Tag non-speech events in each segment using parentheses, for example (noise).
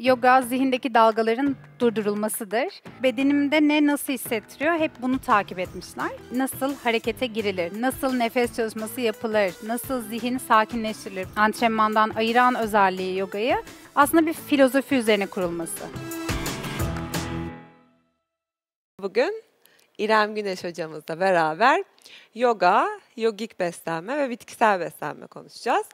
yoga zihindeki dalgaların durdurulmasıdır. Bedenimde ne nasıl hissettiriyor hep bunu takip etmişler. Nasıl harekete girilir, nasıl nefes çalışması yapılır, nasıl zihin sakinleştirilir. Antrenmandan ayıran özelliği yogayı aslında bir filozofi üzerine kurulması. Bugün İrem Güneş hocamızla beraber yoga, yogik beslenme ve bitkisel beslenme konuşacağız.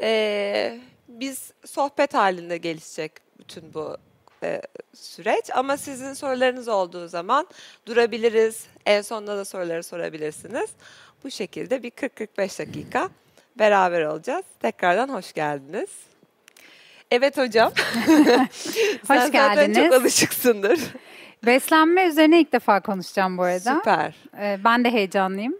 Ee, biz sohbet halinde gelişecek bütün bu e, süreç. Ama sizin sorularınız olduğu zaman durabiliriz. En sonunda da soruları sorabilirsiniz. Bu şekilde bir 40-45 dakika beraber olacağız. Tekrardan hoş geldiniz. Evet hocam. Sen (laughs) hoş Sen geldiniz. Sen çok alışıksındır. Beslenme üzerine ilk defa konuşacağım bu arada. Süper. Ee, ben de heyecanlıyım.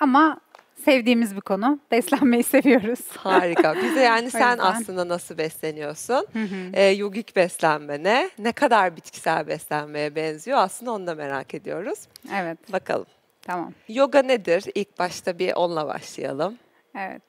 Ama sevdiğimiz bir konu. Beslenmeyi seviyoruz. Harika. Bize (laughs) yani sen aslında nasıl besleniyorsun? Hı E, yogik beslenme ne? Ne kadar bitkisel beslenmeye benziyor? Aslında onu da merak ediyoruz. Evet. Bakalım. Tamam. Yoga nedir? İlk başta bir onunla başlayalım. Evet.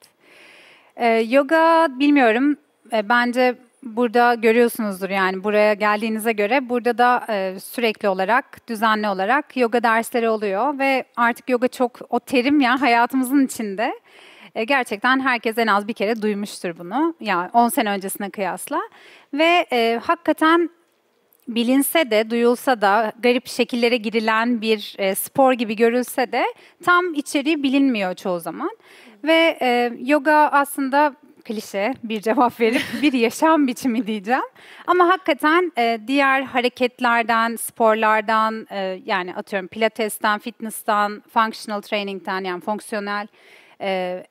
Ee, yoga bilmiyorum. Ee, bence burada görüyorsunuzdur yani buraya geldiğinize göre burada da e, sürekli olarak düzenli olarak yoga dersleri oluyor ve artık yoga çok o terim ya hayatımızın içinde. E, gerçekten herkes en az bir kere duymuştur bunu. Yani 10 sene öncesine kıyasla ve e, hakikaten bilinse de, duyulsa da, garip şekillere girilen bir e, spor gibi görülse de tam içeriği bilinmiyor çoğu zaman. Ve e, yoga aslında klişe bir cevap verip (laughs) bir yaşam biçimi diyeceğim. Ama hakikaten e, diğer hareketlerden, sporlardan e, yani atıyorum pilatesten, fitness'tan, functional training'ten yani fonksiyonel e,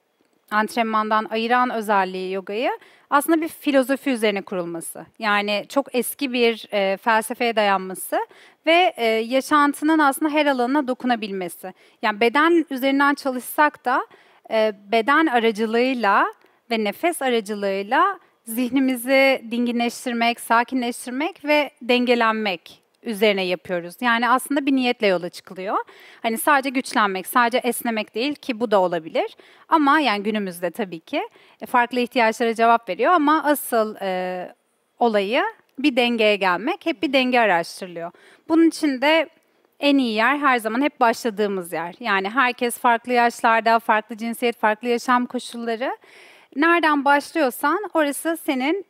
antrenmandan ayıran özelliği yogayı aslında bir filozofi üzerine kurulması. Yani çok eski bir e, felsefeye dayanması ve e, yaşantının aslında her alanına dokunabilmesi. Yani beden üzerinden çalışsak da e, beden aracılığıyla ve nefes aracılığıyla zihnimizi dinginleştirmek, sakinleştirmek ve dengelenmek üzerine yapıyoruz. Yani aslında bir niyetle yola çıkılıyor. Hani sadece güçlenmek, sadece esnemek değil ki bu da olabilir. Ama yani günümüzde tabii ki e, farklı ihtiyaçlara cevap veriyor ama asıl e, olayı bir dengeye gelmek. Hep bir denge araştırılıyor. Bunun için de en iyi yer her zaman hep başladığımız yer. Yani herkes farklı yaşlarda, farklı cinsiyet, farklı yaşam koşulları Nereden başlıyorsan orası senin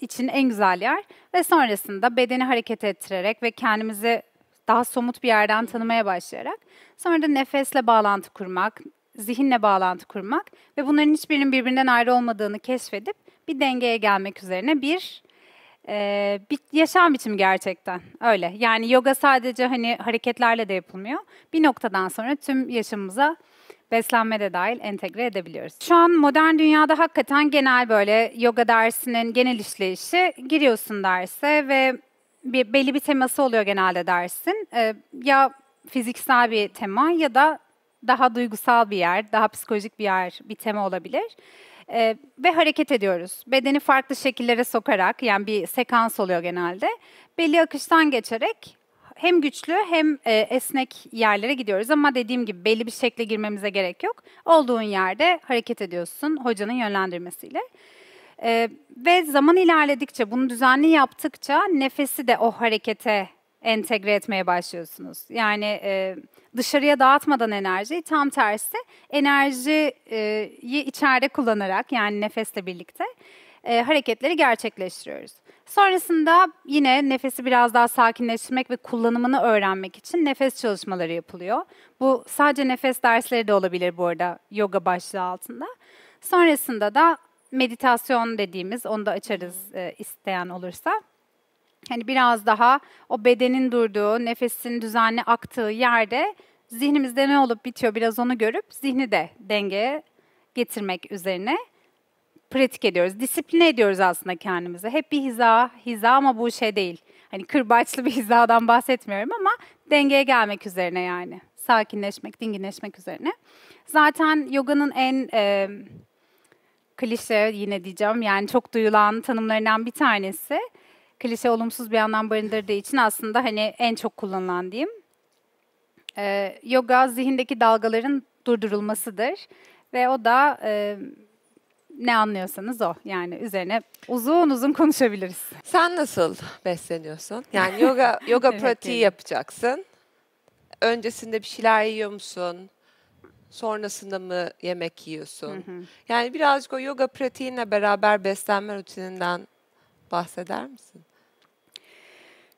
için en güzel yer ve sonrasında bedeni hareket ettirerek ve kendimizi daha somut bir yerden tanımaya başlayarak sonra da nefesle bağlantı kurmak, zihinle bağlantı kurmak ve bunların hiçbirinin birbirinden ayrı olmadığını keşfedip bir dengeye gelmek üzerine bir e, bir yaşam biçimi gerçekten öyle. Yani yoga sadece hani hareketlerle de yapılmıyor. Bir noktadan sonra tüm yaşamımıza beslenme de dahil entegre edebiliyoruz. Şu an modern dünyada hakikaten genel böyle yoga dersinin genel işleyişi giriyorsun derse ve bir, belli bir teması oluyor genelde dersin. Ee, ya fiziksel bir tema ya da daha duygusal bir yer, daha psikolojik bir yer, bir tema olabilir. Ee, ve hareket ediyoruz. Bedeni farklı şekillere sokarak, yani bir sekans oluyor genelde. Belli akıştan geçerek hem güçlü hem e, esnek yerlere gidiyoruz ama dediğim gibi belli bir şekle girmemize gerek yok. Olduğun yerde hareket ediyorsun hocanın yönlendirmesiyle. E, ve zaman ilerledikçe bunu düzenli yaptıkça nefesi de o harekete entegre etmeye başlıyorsunuz. Yani e, dışarıya dağıtmadan enerjiyi tam tersi enerjiyi içeride kullanarak yani nefesle birlikte e, hareketleri gerçekleştiriyoruz. Sonrasında yine nefesi biraz daha sakinleştirmek ve kullanımını öğrenmek için nefes çalışmaları yapılıyor. Bu sadece nefes dersleri de olabilir bu arada yoga başlığı altında. Sonrasında da meditasyon dediğimiz onu da açarız e, isteyen olursa. Hani biraz daha o bedenin durduğu, nefesin düzenli aktığı yerde zihnimizde ne olup bitiyor biraz onu görüp zihni de dengeye getirmek üzerine pratik ediyoruz. Disipline ediyoruz aslında kendimizi. Hep bir hiza, hiza ama bu şey değil. Hani kırbaçlı bir hizadan bahsetmiyorum ama dengeye gelmek üzerine yani. Sakinleşmek, dinginleşmek üzerine. Zaten yoganın en e, klişe yine diyeceğim yani çok duyulan tanımlarından bir tanesi. Klişe olumsuz bir anlam barındırdığı için aslında hani en çok kullanılan diyeyim. E, yoga zihindeki dalgaların durdurulmasıdır ve o da e, ne anlıyorsanız o. Yani üzerine uzun uzun konuşabiliriz. Sen nasıl besleniyorsun? Yani yoga (laughs) yoga evet, pratiği yapacaksın. Öncesinde bir şeyler yiyor musun? Sonrasında mı yemek yiyorsun? Yani birazcık o yoga pratiğinle beraber beslenme rutininden bahseder misin?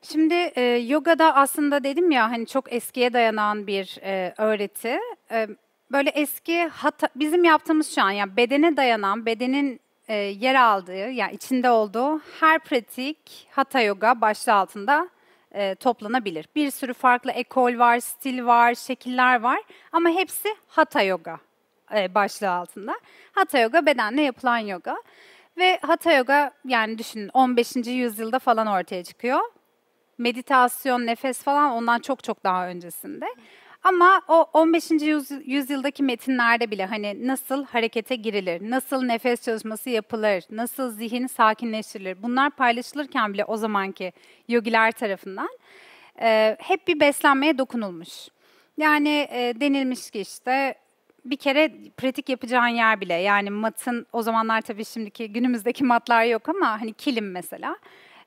Şimdi e, da aslında dedim ya hani çok eskiye dayanan bir e, öğreti. E, böyle eski hata, bizim yaptığımız şu an yani bedene dayanan, bedenin e, yer aldığı, yani içinde olduğu her pratik hata yoga başlığı altında e, toplanabilir. Bir sürü farklı ekol var, stil var, şekiller var ama hepsi hata yoga e, başlığı altında. Hata yoga bedenle yapılan yoga ve hata yoga yani düşünün 15. yüzyılda falan ortaya çıkıyor. Meditasyon, nefes falan ondan çok çok daha öncesinde. Ama o 15. yüzyıldaki metinlerde bile hani nasıl harekete girilir, nasıl nefes çalışması yapılır, nasıl zihin sakinleştirilir bunlar paylaşılırken bile o zamanki yogiler tarafından e, hep bir beslenmeye dokunulmuş. Yani e, denilmiş ki işte bir kere pratik yapacağın yer bile yani matın o zamanlar tabii şimdiki günümüzdeki matlar yok ama hani kilim mesela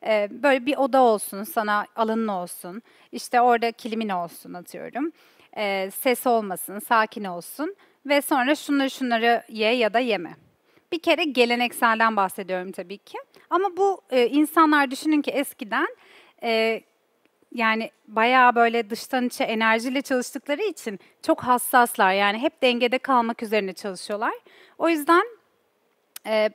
e, böyle bir oda olsun sana alanın olsun işte orada kilimin olsun atıyorum e, ses olmasın, sakin olsun ve sonra şunları şunları ye ya da yeme. Bir kere gelenekselden bahsediyorum tabii ki. Ama bu e, insanlar düşünün ki eskiden e, yani bayağı böyle dıştan içe enerjiyle çalıştıkları için çok hassaslar. Yani hep dengede kalmak üzerine çalışıyorlar. O yüzden e,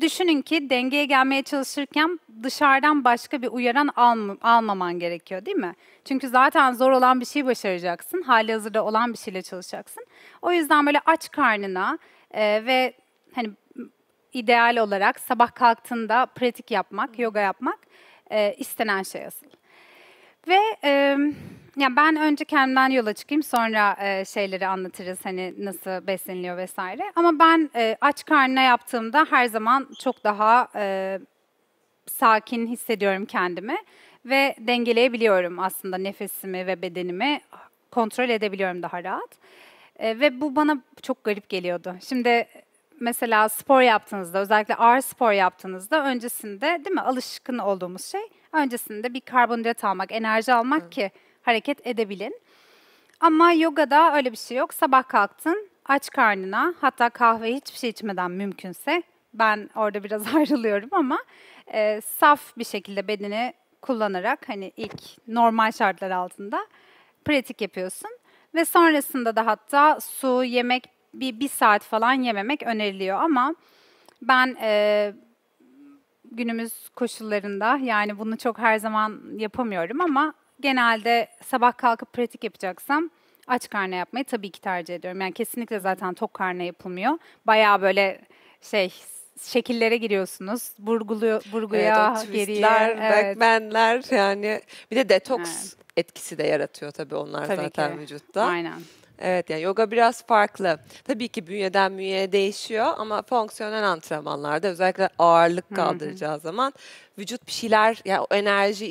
Düşünün ki dengeye gelmeye çalışırken dışarıdan başka bir uyaran alm- almaman gerekiyor değil mi? Çünkü zaten zor olan bir şey başaracaksın. Hali hazırda olan bir şeyle çalışacaksın. O yüzden böyle aç karnına e, ve hani ideal olarak sabah kalktığında pratik yapmak, yoga yapmak e, istenen şey asıl. Ve e, yani ben önce kendimden yola çıkayım sonra e, şeyleri anlatırız hani nasıl besleniliyor vesaire. Ama ben e, aç karnına yaptığımda her zaman çok daha e, sakin hissediyorum kendimi ve dengeleyebiliyorum aslında nefesimi ve bedenimi kontrol edebiliyorum daha rahat. E, ve bu bana çok garip geliyordu. Şimdi mesela spor yaptığınızda özellikle ağır spor yaptığınızda öncesinde değil mi alışkın olduğumuz şey öncesinde bir karbonhidrat almak, enerji almak Hı. ki hareket edebilin. Ama yogada öyle bir şey yok. Sabah kalktın, aç karnına, hatta kahve hiçbir şey içmeden mümkünse, ben orada biraz (laughs) ayrılıyorum ama e, saf bir şekilde bedeni kullanarak hani ilk normal şartlar altında pratik yapıyorsun. Ve sonrasında da hatta su, yemek bir, bir saat falan yememek öneriliyor ama ben e, günümüz koşullarında yani bunu çok her zaman yapamıyorum ama genelde sabah kalkıp pratik yapacaksam aç karnı yapmayı tabii ki tercih ediyorum. Yani kesinlikle zaten tok karnı yapılmıyor. Bayağı böyle şey şekillere giriyorsunuz. Burguluyor, burguya, evet, geriye. Evet, yani bir de detoks evet. etkisi de yaratıyor tabii onlar tabii zaten ki. vücutta. Aynen. Evet yani yoga biraz farklı. Tabii ki bünyeden bünyeye değişiyor ama fonksiyonel antrenmanlarda özellikle ağırlık kaldıracağı Hı-hı. zaman vücut bir şeyler yani o enerji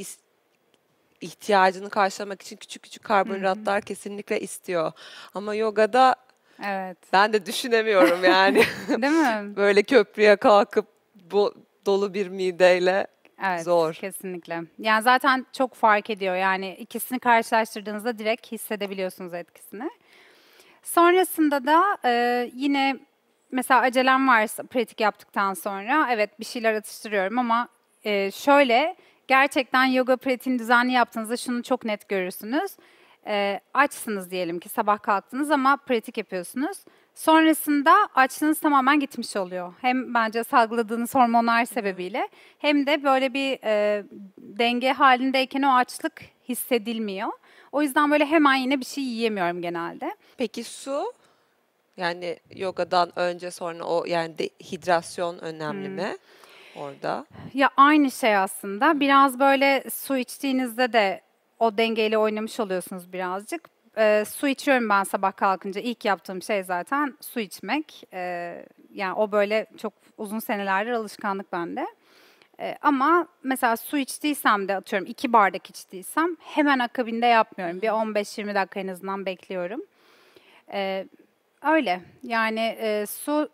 ihtiyacını karşılamak için küçük küçük karbonhidratlar Hı-hı. kesinlikle istiyor. Ama yogada evet. ben de düşünemiyorum yani. (laughs) Değil mi? (laughs) Böyle köprüye kalkıp bu dolu bir mideyle Evet, Zor. kesinlikle. Yani zaten çok fark ediyor. Yani ikisini karşılaştırdığınızda direkt hissedebiliyorsunuz etkisini. Sonrasında da e, yine mesela acelem varsa pratik yaptıktan sonra evet bir şeyler atıştırıyorum ama e, şöyle gerçekten yoga pratiğini düzenli yaptığınızda şunu çok net görürsünüz. E, açsınız diyelim ki sabah kalktınız ama pratik yapıyorsunuz. Sonrasında açlığınız tamamen gitmiş oluyor. Hem bence salgıladığınız hormonlar sebebiyle hem de böyle bir e, denge halindeyken o açlık hissedilmiyor. O yüzden böyle hemen yine bir şey yiyemiyorum genelde. Peki su? Yani yogadan önce sonra o yani de, hidrasyon önemli hmm. mi? orada? Ya aynı şey aslında. Biraz böyle su içtiğinizde de o dengeyle oynamış oluyorsunuz birazcık. E, su içiyorum ben sabah kalkınca. İlk yaptığım şey zaten su içmek. E, yani o böyle çok uzun senelerdir alışkanlık bende. E, ama mesela su içtiysem de atıyorum iki bardak içtiysem hemen akabinde yapmıyorum. Bir 15-20 dakika en azından bekliyorum. E, öyle yani e, su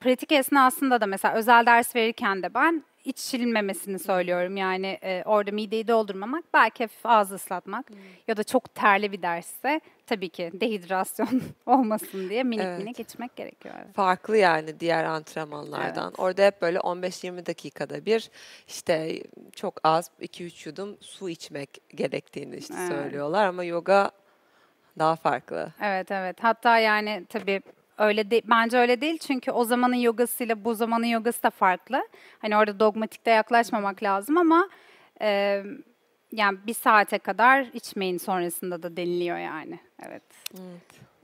pratik esnasında da mesela özel ders verirken de ben iç silinmemesini söylüyorum. Yani e, orada mideyi doldurmamak, belki hafif ağız ıslatmak hmm. ya da çok terli bir dersse tabii ki dehidrasyon (laughs) olmasın diye minik evet. minik içmek gerekiyor. Evet. Farklı yani diğer antrenmanlardan. Evet. Orada hep böyle 15-20 dakikada bir işte çok az 2-3 yudum su içmek gerektiğini işte evet. söylüyorlar ama yoga daha farklı. Evet evet. Hatta yani tabii öyle de, bence öyle değil çünkü o zamanın yogasıyla bu zamanın yogası da farklı. Hani orada dogmatikte yaklaşmamak lazım ama e, yani bir saate kadar içmeyin sonrasında da deniliyor yani. Evet. evet.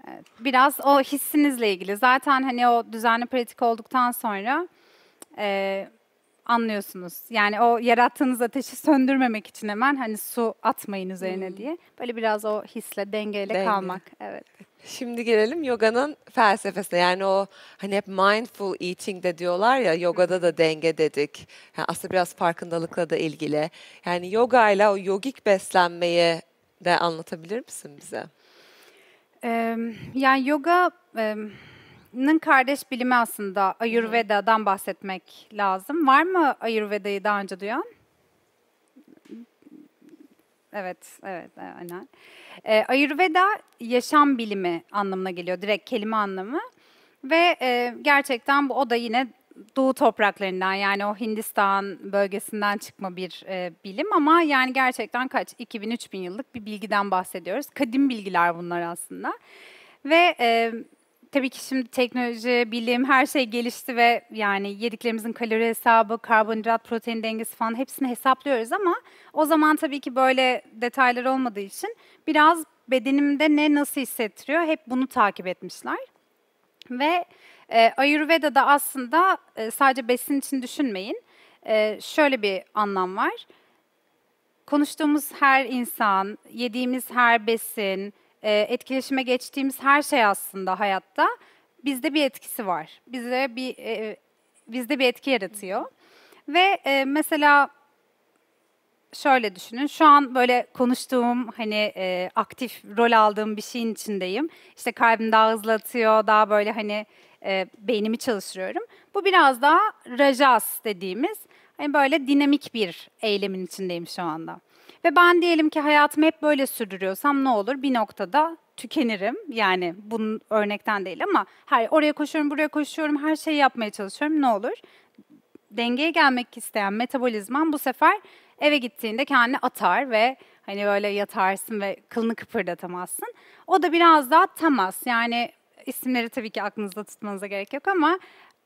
evet. Biraz o hissinizle ilgili. Zaten hani o düzenli pratik olduktan sonra e, anlıyorsunuz. Yani o yarattığınız ateşi söndürmemek için hemen hani su atmayın üzerine hmm. diye. Böyle biraz o hisle dengeyle Denge. kalmak. Evet. Şimdi gelelim yoganın felsefesine. Yani o hani hep mindful eating de diyorlar ya yogada da denge dedik. Yani aslında biraz farkındalıkla da ilgili. Yani yoga ile o yogik beslenmeyi de anlatabilir misin bize? yani yoga'nın kardeş bilimi aslında Ayurveda'dan bahsetmek lazım. Var mı Ayurveda'yı daha önce duyan? Evet, evet e, aynen. E, Ayurveda yaşam bilimi anlamına geliyor direkt kelime anlamı. Ve e, gerçekten bu o da yine Doğu topraklarından yani o Hindistan bölgesinden çıkma bir e, bilim ama yani gerçekten kaç 2000-3000 yıllık bir bilgiden bahsediyoruz. Kadim bilgiler bunlar aslında. Ve e, tabii ki şimdi teknoloji, bilim her şey gelişti ve yani yediklerimizin kalori hesabı, karbonhidrat, protein dengesi falan hepsini hesaplıyoruz ama o zaman tabii ki böyle detaylar olmadığı için biraz bedenimde ne nasıl hissettiriyor hep bunu takip etmişler. Ve e, Ayurveda'da aslında e, sadece besin için düşünmeyin. E, şöyle bir anlam var. Konuştuğumuz her insan, yediğimiz her besin, ee, etkileşime geçtiğimiz her şey aslında hayatta bizde bir etkisi var. bizde bir e, bizde bir etki yaratıyor. Ve e, mesela şöyle düşünün. Şu an böyle konuştuğum hani e, aktif rol aldığım bir şeyin içindeyim. İşte kalbim daha hızlı atıyor, daha böyle hani e, beynimi çalıştırıyorum. Bu biraz daha rajas dediğimiz hani böyle dinamik bir eylemin içindeyim şu anda. Ve ben diyelim ki hayatımı hep böyle sürdürüyorsam ne olur? Bir noktada tükenirim. Yani bunun örnekten değil ama her oraya koşuyorum, buraya koşuyorum, her şeyi yapmaya çalışıyorum. Ne olur? Dengeye gelmek isteyen metabolizman bu sefer eve gittiğinde kendini atar ve hani böyle yatarsın ve kılını kıpırdatamazsın. O da biraz daha tamas. Yani isimleri tabii ki aklınızda tutmanıza gerek yok ama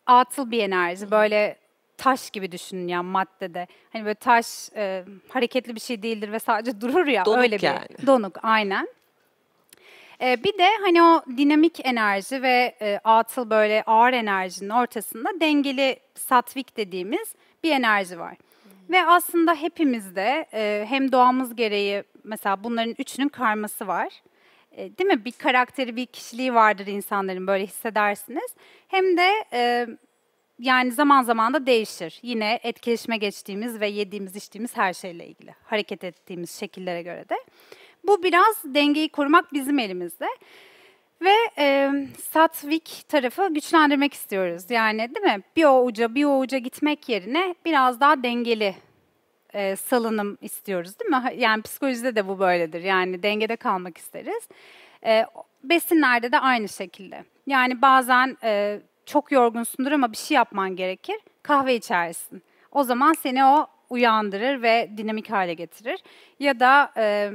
atıl bir enerji. Böyle taş gibi düşünün yani maddede. Hani böyle taş e, hareketli bir şey değildir ve sadece durur ya donuk öyle bir donuk aynen. E, bir de hani o dinamik enerji ve e, atıl böyle ağır enerjinin ortasında dengeli satvik dediğimiz bir enerji var. Hmm. Ve aslında hepimizde e, hem doğamız gereği mesela bunların üçünün karması var e, değil mi? Bir karakteri, bir kişiliği vardır insanların böyle hissedersiniz. Hem de e, yani zaman zaman da değişir. Yine etkileşime geçtiğimiz ve yediğimiz içtiğimiz her şeyle ilgili. Hareket ettiğimiz şekillere göre de. Bu biraz dengeyi korumak bizim elimizde. Ve e, satvik tarafı güçlendirmek istiyoruz. Yani değil mi? Bir o uca bir o uca gitmek yerine biraz daha dengeli e, salınım istiyoruz değil mi? Yani psikolojide de bu böyledir. Yani dengede kalmak isteriz. E, besinlerde de aynı şekilde. Yani bazen e, çok yorgunsundur ama bir şey yapman gerekir. Kahve içersin. O zaman seni o uyandırır ve dinamik hale getirir. Ya da e,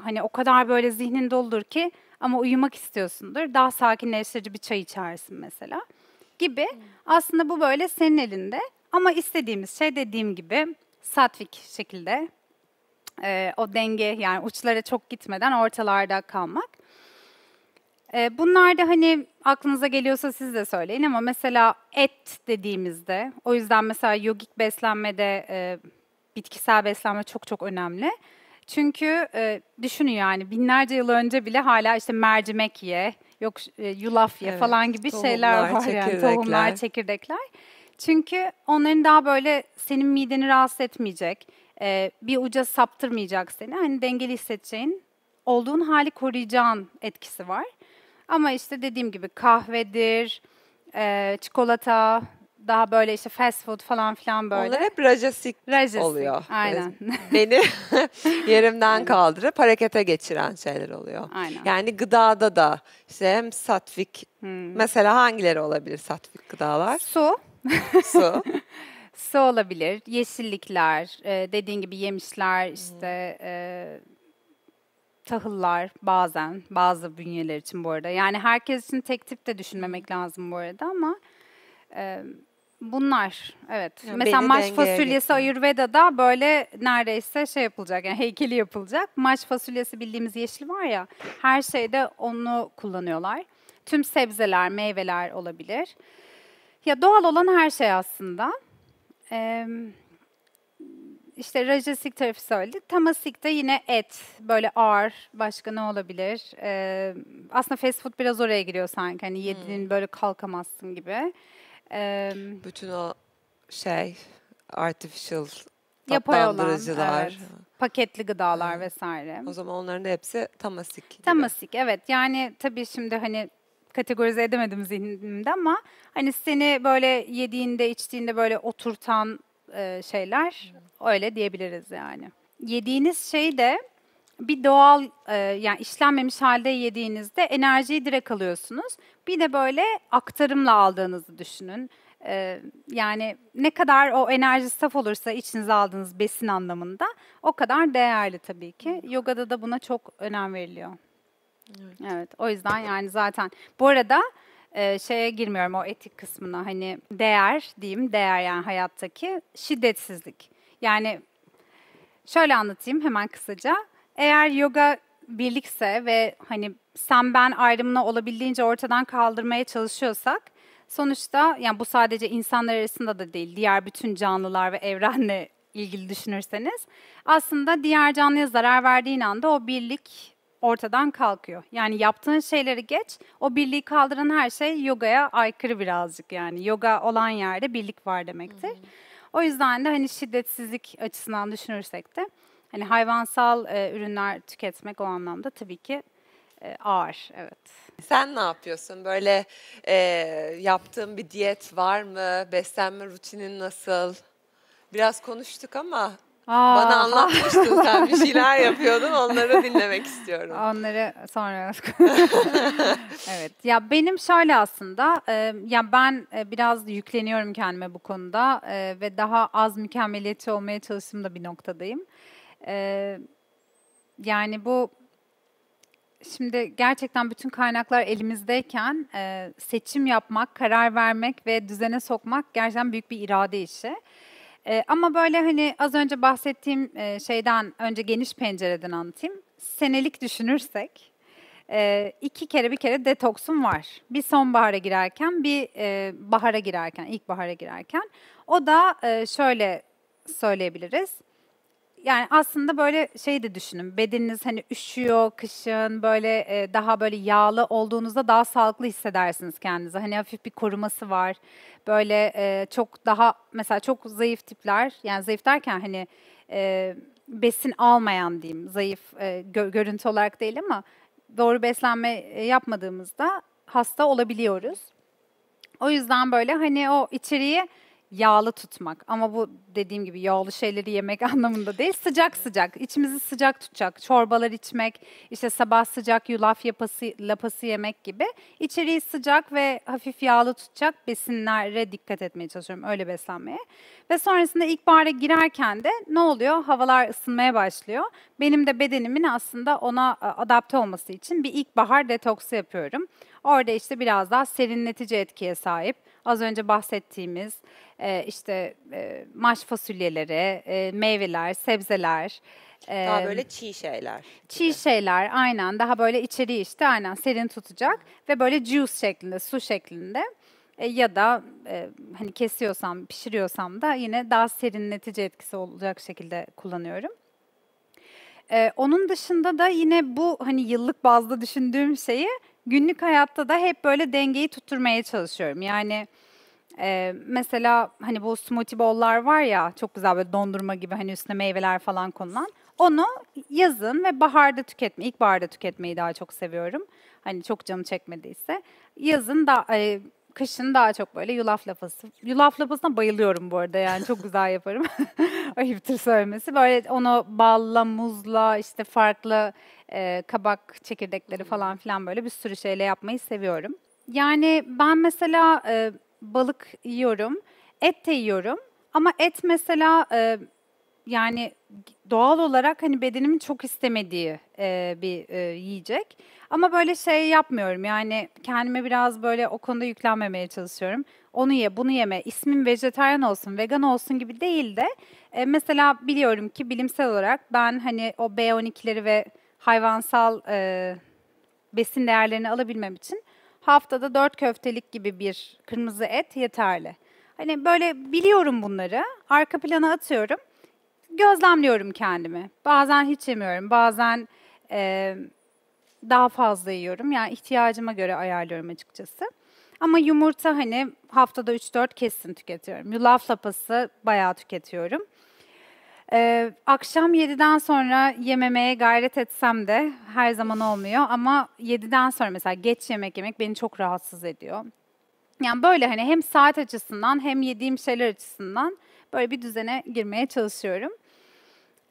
hani o kadar böyle zihnin doludur ki ama uyumak istiyorsundur. Daha sakinleştirici bir çay içersin mesela gibi. Hmm. Aslında bu böyle senin elinde ama istediğimiz şey dediğim gibi satvik şekilde e, o denge yani uçlara çok gitmeden ortalarda kalmak. Ee, bunlar da hani aklınıza geliyorsa siz de söyleyin ama mesela et dediğimizde, o yüzden mesela yogik beslenmede e, bitkisel beslenme çok çok önemli. Çünkü e, düşünün yani binlerce yıl önce bile hala işte mercimek ye, yok e, yulaf ye evet, falan gibi tohumlar, şeyler var yani tohumlar, çekirdekler. Çünkü onların daha böyle senin mideni rahatsız etmeyecek, e, bir uca saptırmayacak seni. Hani dengeli hissedeceğin, olduğun hali koruyacağın etkisi var. Ama işte dediğim gibi kahvedir, e, çikolata, daha böyle işte fast food falan filan böyle. Onlar hep rajasik, rajasik oluyor. Hani aynen. (laughs) Beni (laughs) yerimden kaldırıp harekete geçiren şeyler oluyor. Aynen. Yani gıdada da işte hem satvik, hmm. mesela hangileri olabilir satvik gıdalar? Su. Su. (laughs) Su olabilir, yeşillikler, e, dediğin gibi yemişler, işte hmm. e, tahıllar bazen bazı bünyeler için bu arada. Yani herkes için tek tip de düşünmemek lazım bu arada ama e, bunlar evet. Ya Mesela maş fasulyesi gittim. Ayurveda'da böyle neredeyse şey yapılacak yani heykeli yapılacak. Maş fasulyesi bildiğimiz yeşil var ya her şeyde onu kullanıyorlar. Tüm sebzeler, meyveler olabilir. Ya doğal olan her şey aslında. Evet işte rajasik tarafı söyledik. Tamasik de yine et. Böyle ağır. Başka ne olabilir? Ee, aslında fast food biraz oraya giriyor sanki. Hani hmm. yediğin hmm. böyle kalkamazsın gibi. Ee, Bütün o şey artificial yapay olan evet, paketli gıdalar hmm. vesaire. O zaman onların da hepsi tamasik. Gibi. Tamasik evet. Yani tabii şimdi hani kategorize edemedim zihnimde ama hani seni böyle yediğinde içtiğinde böyle oturtan e, şeyler. Öyle diyebiliriz yani. Yediğiniz şey de bir doğal e, yani işlenmemiş halde yediğinizde enerjiyi direkt alıyorsunuz. Bir de böyle aktarımla aldığınızı düşünün. E, yani ne kadar o enerji saf olursa içinize aldığınız besin anlamında o kadar değerli tabii ki. Hmm. Yogada da buna çok önem veriliyor. Evet. evet o yüzden yani zaten bu arada e, şeye girmiyorum o etik kısmına hani değer diyeyim değer yani hayattaki şiddetsizlik. Yani şöyle anlatayım hemen kısaca. Eğer yoga birlikse ve hani sen ben ayrımını olabildiğince ortadan kaldırmaya çalışıyorsak sonuçta yani bu sadece insanlar arasında da değil diğer bütün canlılar ve evrenle ilgili düşünürseniz aslında diğer canlıya zarar verdiğin anda o birlik ortadan kalkıyor. Yani yaptığın şeyleri geç, o birliği kaldıran her şey yogaya aykırı birazcık yani. Yoga olan yerde birlik var demektir. Hı O yüzden de hani şiddetsizlik açısından düşünürsek de hani hayvansal e, ürünler tüketmek o anlamda tabii ki e, ağır evet. Sen ne yapıyorsun? Böyle e, yaptığın bir diyet var mı? Beslenme rutinin nasıl? Biraz konuştuk ama Aa, Bana anlatmıştın sen bir (laughs) şeyler yapıyordun. Onları dinlemek istiyorum. Onları sonra. (laughs) evet. Ya benim şöyle aslında e, ya ben e, biraz yükleniyorum kendime bu konuda e, ve daha az mükemmeliyetçi olmaya çalıştığımda bir noktadayım. E, yani bu şimdi gerçekten bütün kaynaklar elimizdeyken e, seçim yapmak, karar vermek ve düzene sokmak gerçekten büyük bir irade işi. E, ama böyle hani az önce bahsettiğim e, şeyden önce geniş pencereden anlatayım. Senelik düşünürsek e, iki kere bir kere detoksum var. Bir sonbahara girerken bir e, bahara girerken, ilkbahara girerken. O da e, şöyle söyleyebiliriz yani aslında böyle şey de düşünün. Bedeniniz hani üşüyor kışın böyle e, daha böyle yağlı olduğunuzda daha sağlıklı hissedersiniz kendinizi. Hani hafif bir koruması var. Böyle e, çok daha mesela çok zayıf tipler yani zayıf derken hani e, besin almayan diyeyim zayıf e, gö- görüntü olarak değil ama doğru beslenme e, yapmadığımızda hasta olabiliyoruz. O yüzden böyle hani o içeriği yağlı tutmak. Ama bu dediğim gibi yağlı şeyleri yemek (laughs) anlamında değil. Sıcak sıcak, içimizi sıcak tutacak. Çorbalar içmek, işte sabah sıcak yulaf yapası, lapası yemek gibi. İçeriği sıcak ve hafif yağlı tutacak besinlere dikkat etmeye çalışıyorum. Öyle beslenmeye. Ve sonrasında ilkbahara girerken de ne oluyor? Havalar ısınmaya başlıyor. Benim de bedenimin aslında ona adapte olması için bir ilkbahar detoksu yapıyorum. Orada işte biraz daha serinletici etkiye sahip. Az önce bahsettiğimiz e, işte e, maş fasulyeleri, e, meyveler, sebzeler. E, daha böyle çiğ şeyler. Çiğ gibi. şeyler aynen daha böyle içeriği işte aynen serin tutacak ve böyle juice şeklinde, su şeklinde e, ya da e, hani kesiyorsam, pişiriyorsam da yine daha serinletici etkisi olacak şekilde kullanıyorum. E, onun dışında da yine bu hani yıllık bazda düşündüğüm şeyi günlük hayatta da hep böyle dengeyi tutturmaya çalışıyorum. Yani e, mesela hani bu smoothie bowl'lar var ya çok güzel böyle dondurma gibi hani üstüne meyveler falan konulan. Onu yazın ve baharda tüketme, ilkbaharda tüketmeyi daha çok seviyorum. Hani çok canım çekmediyse. Yazın da e, kışın daha çok böyle yulaf lapası. Yulaf lapasına bayılıyorum bu arada yani çok güzel yaparım. (laughs) Ayıptır söylemesi. Böyle onu balla, muzla, işte farklı e, kabak çekirdekleri hmm. falan filan böyle bir sürü şeyle yapmayı seviyorum. Yani ben mesela e, balık yiyorum, et de yiyorum. Ama et mesela e, yani doğal olarak hani bedenimin çok istemediği e, bir e, yiyecek. Ama böyle şey yapmıyorum yani kendime biraz böyle o konuda yüklenmemeye çalışıyorum. Onu ye, bunu yeme, ismin vejetaryen olsun, vegan olsun gibi değil de e, mesela biliyorum ki bilimsel olarak ben hani o B12'leri ve hayvansal e, besin değerlerini alabilmem için haftada dört köftelik gibi bir kırmızı et yeterli. Hani böyle biliyorum bunları, arka plana atıyorum gözlemliyorum kendimi. Bazen hiç yemiyorum, bazen e, daha fazla yiyorum. Yani ihtiyacıma göre ayarlıyorum açıkçası. Ama yumurta hani haftada 3-4 kesin tüketiyorum. Yulaf lapası bayağı tüketiyorum. Ee, akşam 7'den sonra yememeye gayret etsem de her zaman olmuyor ama 7'den sonra mesela geç yemek yemek beni çok rahatsız ediyor. Yani böyle hani hem saat açısından hem yediğim şeyler açısından böyle bir düzene girmeye çalışıyorum.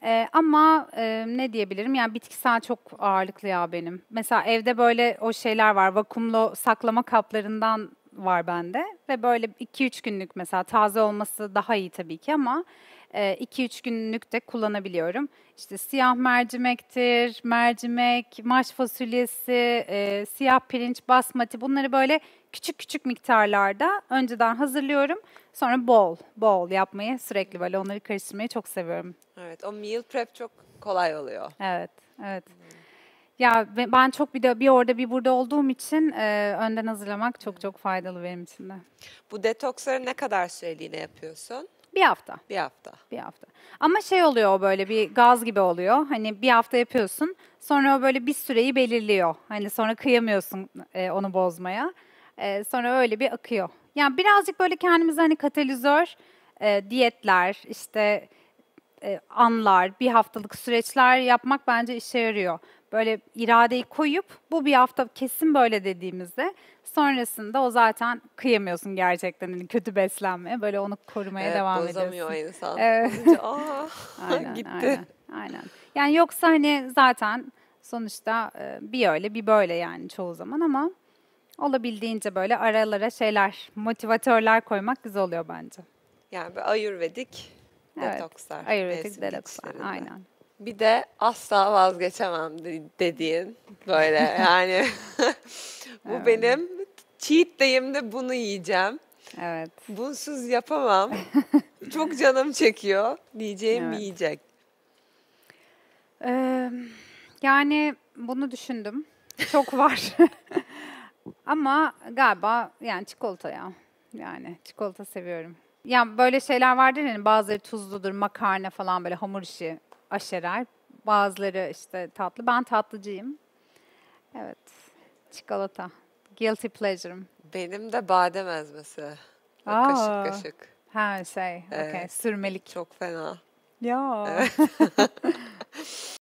Ee, ama e, ne diyebilirim? Yani bitkisel çok ağırlıklı ya benim. Mesela evde böyle o şeyler var. Vakumlu saklama kaplarından var bende ve böyle 2-3 günlük mesela taze olması daha iyi tabii ki ama 2-3 e, günlük de kullanabiliyorum. İşte siyah mercimektir, mercimek, maş fasulyesi, e, siyah pirinç, basmati bunları böyle küçük küçük miktarlarda önceden hazırlıyorum. Sonra bol bol yapmayı sürekli böyle onları karıştırmayı çok seviyorum. Evet o meal prep çok kolay oluyor. Evet, evet. Hmm. Ya ben çok bir de bir orada bir burada olduğum için e, önden hazırlamak çok çok faydalı benim için de. Bu detoksları ne kadar süreliğine yapıyorsun? Bir hafta. Bir hafta. Bir hafta. Ama şey oluyor o böyle bir gaz gibi oluyor. Hani bir hafta yapıyorsun. Sonra o böyle bir süreyi belirliyor. Hani sonra kıyamıyorsun e, onu bozmaya. E, sonra öyle bir akıyor. Yani birazcık böyle kendimize hani katalizör e, diyetler, işte e, anlar, bir haftalık süreçler yapmak bence işe yarıyor böyle iradeyi koyup bu bir hafta kesin böyle dediğimizde sonrasında o zaten kıyamıyorsun gerçekten hani, kötü beslenmeye böyle onu korumaya evet, devam ediyorsun. bozamıyor insan. Evet. Aa, (laughs) (laughs) aynen, gitti. Aynen, aynen. Yani yoksa hani zaten sonuçta e, bir öyle bir böyle yani çoğu zaman ama olabildiğince böyle aralara şeyler, motivatörler koymak güzel oluyor bence. Yani bir ayurvedik evet, detokslar. Ayurvedik detokslar aynen bir de asla vazgeçemem dediğin böyle (laughs) yani (laughs) bu evet. benim cheat day'imde bunu yiyeceğim. Evet. Bunsuz yapamam. (laughs) Çok canım çekiyor diyeceğim evet. yiyecek. Ee, yani bunu düşündüm. Çok var. Ama galiba yani çikolata ya. Yani çikolata seviyorum. Yani böyle şeyler vardır yani bazıları tuzludur, makarna falan böyle hamur işi aşerer. Bazıları işte tatlı. Ben tatlıcıyım. Evet. Çikolata. Guilty pleasure'ım. Benim de badem ezmesi. Aa. Kaşık kaşık. Her şey. Evet. Okay. Sürmelik. Çok fena. Ya. Evet. (laughs)